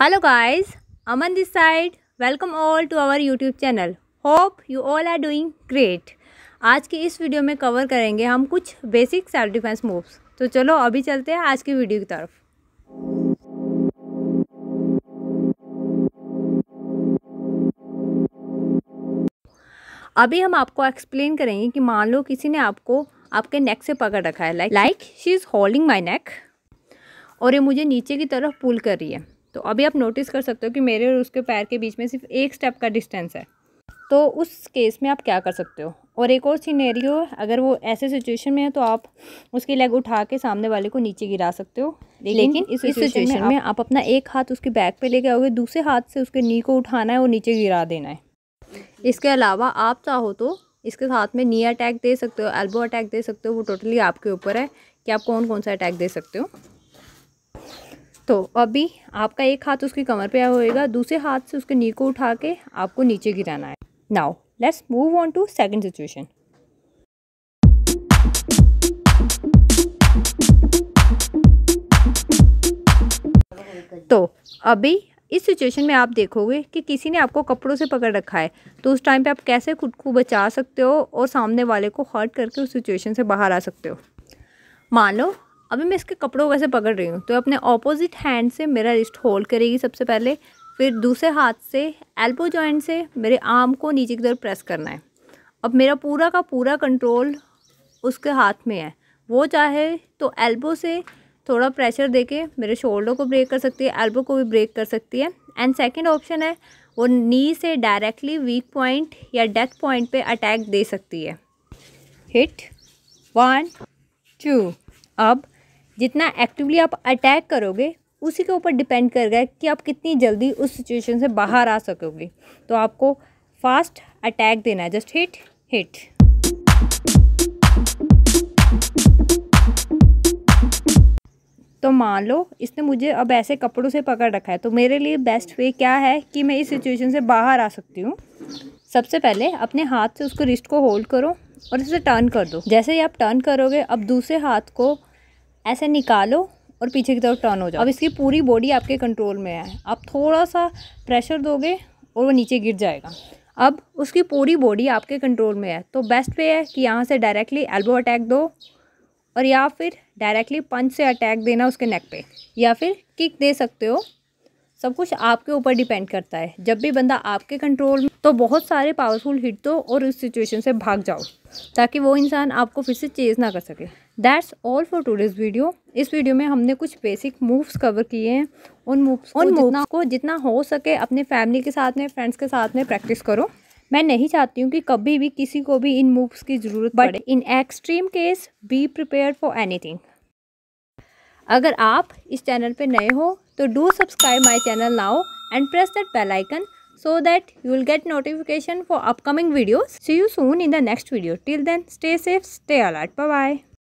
Hello guys Aman this side welcome all to our YouTube channel hope you all are doing great आज की इस video में cover करेंगे हम कुछ बेसिक सेल्फ डिफेंस मूव्स तो चलो अभी चलते हैं आज की वीडियो की तरफ अभी हम आपको एक्सप्लेन करेंगे कि मान लो किसी ने आपको आपके नेक से पकड़ रखा है like like she is holding my neck और ये मुझे नीचे की तरफ पुल कर रही है तो अभी आप नोटिस कर सकते हो कि मेरे और उसके पैर के बीच में सिर्फ एक स्टेप का डिस्टेंस है तो उस केस में आप क्या कर सकते हो और एक और सीनेरियो अगर वो ऐसे सिचुएशन में है तो आप उसकी लेग उठा के सामने वाले को नीचे गिरा सकते हो लेकिन इस सिचुएशन में, आप अपना एक हाथ उसके बैक पे लेके आओगे दूसरे हाथ से उसके नी को उठाना है और नीचे गिरा देना है इसके अलावा आप चाहो तो इसके साथ में नी अटैक दे सकते हो एल्बो अटैक दे सकते हो वो टोटली आपके ऊपर है कि आप कौन कौन सा अटैक दे सकते हो तो अभी आपका एक हाथ उसकी कमर पे होएगा दूसरे हाथ से उसके नी को उठा के आपको नीचे गिराना है now let's move on to second situation तो अभी इस सिचुएशन में आप देखोगे कि किसी ने आपको कपड़ों से पकड़ रखा है तो उस टाइम पे आप कैसे खुद को बचा सकते हो और सामने वाले को हर्ट करके उस सिचुएशन से बाहर आ सकते हो मान लो अभी मैं इसके कपड़ों वैसे पकड़ रही हूँ तो अपने ऑपोजिट हैंड से मेरा रिस्ट होल्ड करेगी सबसे पहले फिर दूसरे हाथ से एल्बो जॉइंट से मेरे आर्म को नीचे की तरफ प्रेस करना है अब मेरा पूरा का पूरा कंट्रोल उसके हाथ में है वो चाहे तो एल्बो से थोड़ा प्रेशर देके मेरे शोल्डर को ब्रेक कर सकती है एल्बो को भी ब्रेक कर सकती है एंड सेकंड ऑप्शन है वो नी से डायरेक्टली वीक पॉइंट या डेथ पॉइंट पे अटैक दे सकती है हिट वन टू अब जितना एक्टिवली आप अटैक करोगे उसी के ऊपर डिपेंड करेगा कि आप कितनी जल्दी उस सिचुएशन से बाहर आ सकोगे तो आपको फास्ट अटैक देना है जस्ट हिट हिट तो मान लो इसने मुझे अब ऐसे कपड़ों से पकड़ रखा है तो मेरे लिए बेस्ट वे क्या है कि मैं इस सिचुएशन से बाहर आ सकती हूँ सबसे पहले अपने हाथ से उसको रिस्ट को होल्ड करो और इसे टर्न कर दो जैसे ही आप टर्न करोगे अब दूसरे हाथ को ऐसे निकालो और पीछे की तरफ टर्न हो जाओ अब इसकी पूरी बॉडी आपके कंट्रोल में है आप थोड़ा सा प्रेशर दोगे और वो नीचे गिर जाएगा अब उसकी पूरी बॉडी आपके कंट्रोल में है तो बेस्ट वे है कि यहाँ से डायरेक्टली एल्बो अटैक दो और या फिर डायरेक्टली पंच से अटैक देना उसके नेक पे या फिर किक दे सकते हो सब कुछ आपके ऊपर डिपेंड करता है जब भी बंदा आपके कंट्रोल में तो बहुत सारे पावरफुल हिट दो और उस सिचुएशन से भाग जाओ ताकि वो इंसान आपको फिर से चेज़ ना कर सके that's all for today's video इस वीडियो में हमने कुछ बेसिक मूव्स कवर किए हैं उन मूव्स उन मूव्स को जितना हो सके अपने फैमिली के साथ में फ्रेंड्स के साथ में प्रैक्टिस करो मैं नहीं चाहती हूँ कि कभी भी किसी को भी इन मूव्स की ज़रूरत पड़े in extreme case be prepare for anything अगर आप इस चैनल पर नए हो So do subscribe my channel now and press that bell icon so that you will get notification for upcoming videos. See you soon in the next video. Till then, stay safe, stay alert. Bye-bye.